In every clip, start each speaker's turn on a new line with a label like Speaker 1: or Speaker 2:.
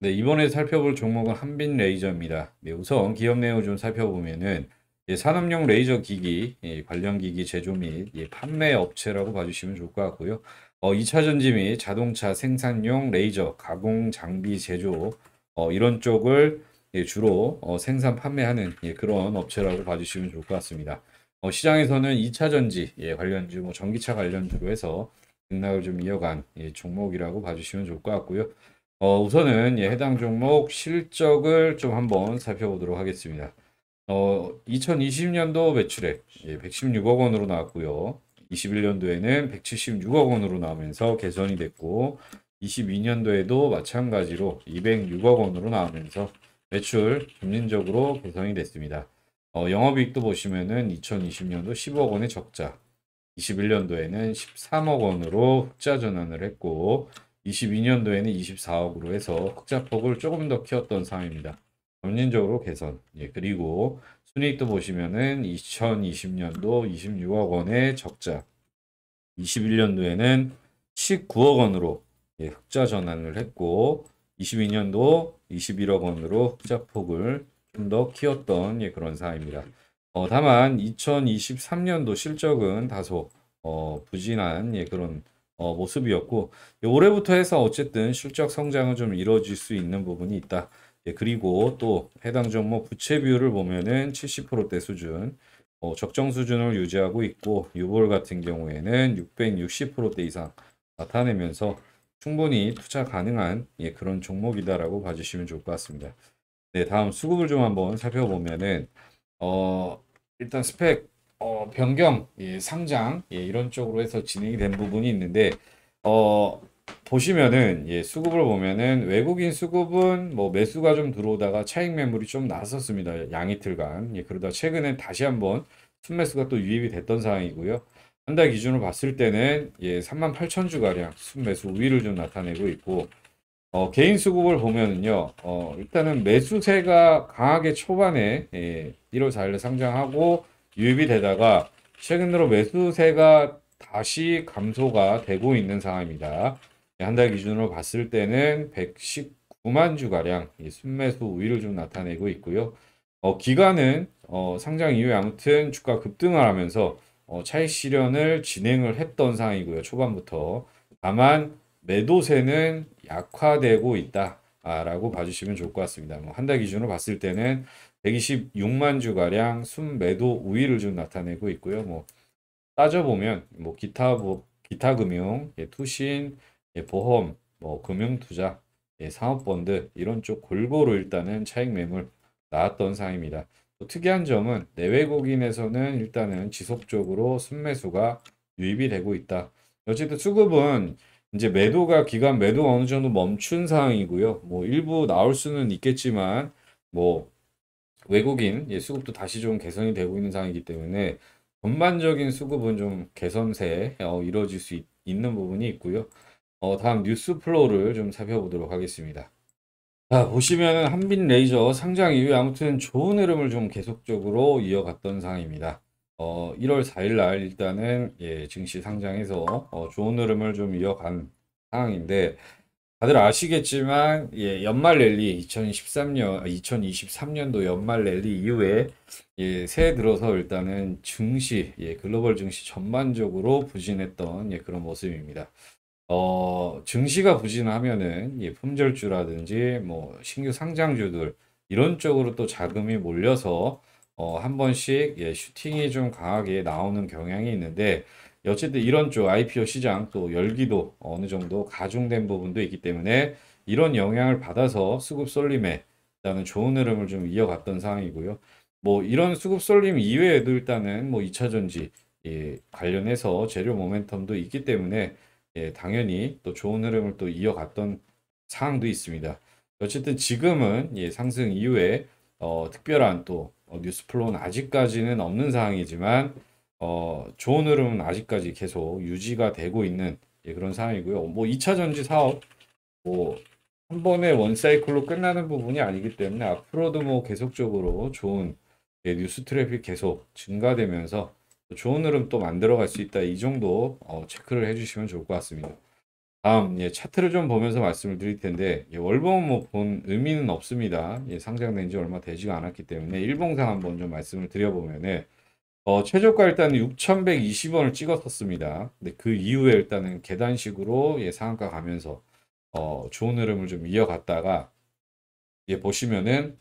Speaker 1: 네, 이번에 살펴볼 종목은 한빈 레이저입니다. 네, 우선 기업 내용을 좀 살펴보면은 예, 산업용 레이저 기기, 예, 관련 기기 제조 및 예, 판매 업체라고 봐주시면 좋을 것 같고요. 어, 2차 전지 및 자동차 생산용 레이저, 가공 장비 제조 어, 이런 쪽을 예, 주로 어, 생산 판매하는 예, 그런 업체라고 봐주시면 좋을 것 같습니다. 어, 시장에서는 2차 전지 예, 관련주, 뭐 전기차 관련주로 해서 등락을 좀 이어간 예, 종목이라고 봐주시면 좋을 것 같고요. 어, 우선은 예, 해당 종목 실적을 좀 한번 살펴보도록 하겠습니다. 어, 2020년도 매출액 예, 116억 원으로 나왔고요. 21년도에는 176억 원으로 나오면서 개선이 됐고 22년도에도 마찬가지로 206억 원으로 나오면서 매출 점진적으로 개선이 됐습니다. 어, 영업이익도 보시면은 2020년도 10억 원의 적자, 21년도에는 13억 원으로 흑자 전환을 했고 22년도에는 24억으로 해서 흑자폭을 조금 더 키웠던 상황입니다. 점진적으로 개선. 예, 그리고 순이익도 보시면은 2020년도 26억 원의 적자, 21년도에는 19억 원으로 예, 흑자 전환을 했고, 22년도 21억 원으로 흑자폭을 좀 더 키웠던 예, 그런 상황입니다. 어, 다만 2023년도 실적은 다소 어, 부진한 예, 그런 어, 모습이었고 예, 올해부터 해서 어쨌든 실적 성장은 좀 이루어질 수 있는 부분이 있다. 예, 그리고 또 해당 종목 부채 비율을 보면은 70%대 수준 어, 적정 수준을 유지하고 있고 유볼 같은 경우에는 660%대 이상 나타내면서 충분히 투자 가능한 예, 그런 종목이다라고 봐주시면 좋을 것 같습니다. 네, 다음 수급을 좀 한번 살펴보면은 어, 일단 스펙 어, 변경, 예, 상장 예, 이런 쪽으로 해서 진행이 된 부분이 있는데 어, 보시면은 예, 수급을 보면은 외국인 수급은 뭐 매수가 좀 들어오다가 차익 매물이 좀 나섰습니다. 양이틀간 예, 그러다 최근에 다시 한번 순매수가 또 유입이 됐던 상황이고요. 한 달 기준으로 봤을 때는 예, 38,000주 가량 순매수 우위를 좀 나타내고 있고 어, 개인 수급을 보면은요, 어, 일단은 매수세가 강하게 초반에 예, 1월 4일에 상장하고 유입이 되다가 최근 들어 매수세가 다시 감소가 되고 있는 상황입니다. 네, 한달 기준으로 봤을 때는 119만 주가량 순매수 우위를 좀 나타내고 있고요. 어, 기간은 어, 상장 이후에 아무튼 주가 급등을 하면서 어, 차익 실현을 진행을 했던 상황이고요. 초반부터. 다만 매도세는 약화되고 있다라고 봐주시면 좋을 것 같습니다. 뭐한달 기준으로 봤을 때는 126만 주가량 순매도 우위를 좀 나타내고 있고요. 뭐 따져보면 뭐 기타 뭐 기타 금융, 예, 투신, 예, 보험, 뭐 금융 투자, 예, 상업 펀드 이런 쪽 골고루 일단은 차익 매물 나왔던 상황입니다. 또 특이한 점은 내외국인에서는 일단은 지속적으로 순매수가 유입이 되고 있다. 어쨌든 수급은 이제 매도가 기간 매도 가 어느 정도 멈춘 상황이고요. 뭐 일부 나올 수는 있겠지만 뭐 외국인 예, 수급도 다시 좀 개선이 되고 있는 상황이기 때문에 전반적인 수급은 좀 개선세 어, 이루어질 수 있, 는 부분이 있고요. 어, 다음 뉴스 플로우를 좀 살펴보도록 하겠습니다. 자 보시면 한빛 레이저 상장 이후에 아무튼 좋은 흐름을 좀 계속적으로 이어갔던 상황입니다. 어, 1월 4일 날 일단은 예, 증시 상장해서 어, 좋은 흐름을 좀 이어간 상황인데 다들 아시겠지만 예, 연말 랠리 2013년 2023년도 아, 연말 랠리 이후에 예, 새해 들어서 일단은 증시 예, 글로벌 증시 전반적으로 부진했던 예, 그런 모습입니다. 어, 증시가 부진하면은 예, 품절주라든지 뭐 신규 상장주들 이런 쪽으로 또 자금이 몰려서 어, 한 번씩 예, 슈팅이 좀 강하게 나오는 경향이 있는데 어쨌든 이런 쪽 IPO 시장 또 열기도 어느 정도 가중된 부분도 있기 때문에 이런 영향을 받아서 수급 쏠림에 일단은 좋은 흐름을 좀 이어갔던 상황이고요. 뭐 이런 수급 쏠림 이외에도 일단은 뭐 2차전지 예, 관련해서 재료 모멘텀도 있기 때문에 예, 당연히 또 좋은 흐름을 또 이어갔던 상황도 있습니다. 어쨌든 지금은 예, 상승 이후에 어, 특별한 또 어, 뉴스 플로는 아직까지는 없는 상황이지만 어, 좋은 흐름은 아직까지 계속 유지가 되고 있는 예, 그런 상황이고요. 뭐 2차 전지 사업 뭐 한 번에 원사이클로 끝나는 부분이 아니기 때문에 앞으로도 뭐 계속적으로 좋은 예, 뉴스 트래픽 계속 증가되면서 좋은 흐름 또 만들어갈 수 있다 이 정도 어, 체크를 해주시면 좋을 것 같습니다. 다음 예, 차트를 좀 보면서 말씀을 드릴 텐데 예, 월봉은 뭐본 의미는 없습니다. 예, 상장된 지 얼마 되지가 않았기 때문에 일봉상 한번 좀 말씀을 드려보면은 어, 최저가 일단은 6,120원을 찍었었습니다. 근데 그 이후에 일단은 계단식으로 예, 상한가 가면서 어, 좋은 흐름을 좀 이어갔다가 예, 보시면은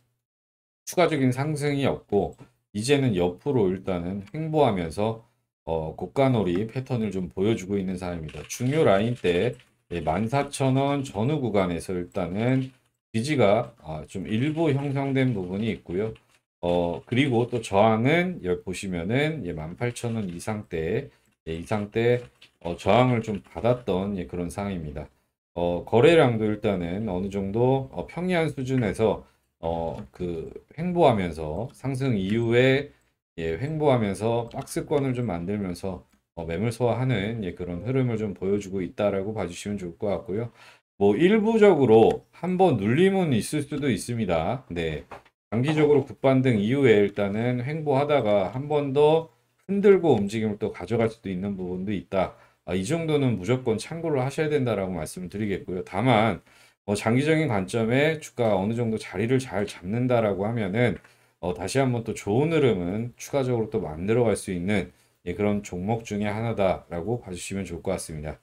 Speaker 1: 추가적인 상승이 없고 이제는 옆으로 일단은 횡보하면서 어, 고가놀이 패턴을 좀 보여주고 있는 사람입니다. 중요 라인 때 예, 14,000원 전후 구간에서 일단은 지지가 아, 좀 일부 형성된 부분이 있고요. 어, 그리고 또 저항은 여기 보시면은 예, 18,000원 이상 때, 예, 이상 때 어, 저항을 좀 받았던 예, 그런 상황입니다. 어, 거래량도 일단은 어느 정도 어, 평이한 수준에서 어, 그 횡보하면서 상승 이후에 예, 횡보하면서 박스권을 좀 만들면서 어, 매물 소화하는 예, 그런 흐름을 좀 보여주고 있다라고 봐주시면 좋을 것 같고요. 뭐 일부적으로 한번 눌림은 있을 수도 있습니다. 네. 장기적으로 급반등 이후에 일단은 횡보하다가 한 번 더 흔들고 움직임을 또 가져갈 수도 있는 부분도 있다. 아, 이 정도는 무조건 참고를 하셔야 된다라고 말씀을 드리겠고요. 다만 어, 장기적인 관점에 주가가 어느 정도 자리를 잘 잡는다라고 하면은 어, 다시 한번 또 좋은 흐름은 추가적으로 또 만들어갈 수 있는 예, 그런 종목 중에 하나다라고 봐주시면 좋을 것 같습니다.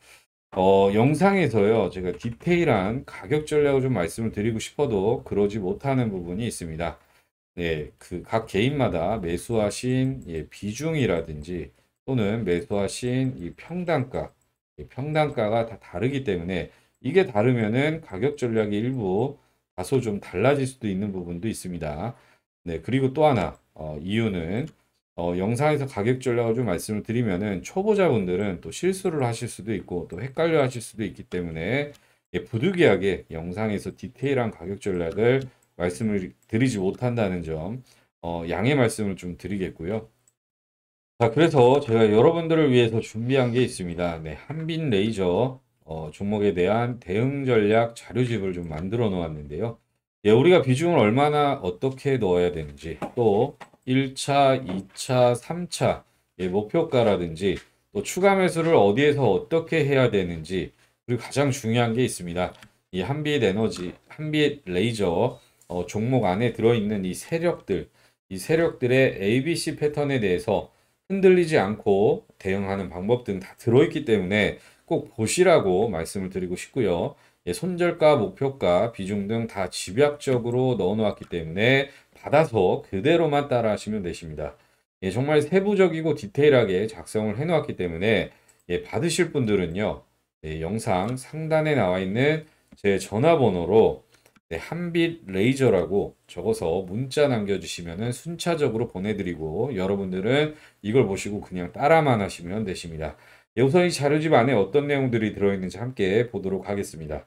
Speaker 1: 어, 영상에서요, 제가 디테일한 가격 전략을 좀 말씀을 드리고 싶어도 그러지 못하는 부분이 있습니다. 네, 예, 그각 개인마다 매수하신 예, 비중이라든지 또는 매수하신 이 평단가, 이 예, 평단가가 다 다르기 때문에 이게 다르면은 가격 전략이 일부 다소 좀 달라질 수도 있는 부분도 있습니다. 네, 그리고 또 하나 어, 이유는 어, 영상에서 가격 전략을 좀 말씀을 드리면은 초보자분들은 또 실수를 하실 수도 있고 또 헷갈려 하실 수도 있기 때문에 예, 부득이하게 영상에서 디테일한 가격 전략을 말씀을 드리지 못한다는 점 어, 양해 말씀을 좀 드리겠고요. 자 그래서 제가 여러분들을 위해서 준비한 게 있습니다. 네, 한빈 레이저 어, 종목에 대한 대응 전략 자료집을 좀 만들어 놓았는데요. 예, 우리가 비중을 얼마나 어떻게 넣어야 되는지 또 1차, 2차, 3차 예, 목표가라든지 또 추가 매수를 어디에서 어떻게 해야 되는지 그리고 가장 중요한 게 있습니다. 이 한빛 에너지, 한빛 레이저 어, 종목 안에 들어있는 이 세력들, 이 세력들의 ABC 패턴에 대해서 흔들리지 않고 대응하는 방법 등 다 들어있기 때문에 꼭 보시라고 말씀을 드리고 싶고요. 예, 손절가, 목표가, 비중 등 다 집약적으로 넣어놓았기 때문에 받아서 그대로만 따라 하시면 되십니다. 예, 정말 세부적이고 디테일하게 작성을 해놓았기 때문에 예, 받으실 분들은요. 네, 영상 상단에 나와 있는 제 전화번호로 네, 한빛 레이저라고 적어서 문자 남겨주시면 순차적으로 보내드리고 여러분들은 이걸 보시고 그냥 따라만 하시면 되십니다. 예, 우선 이 자료집 안에 어떤 내용들이 들어있는지 함께 보도록 하겠습니다.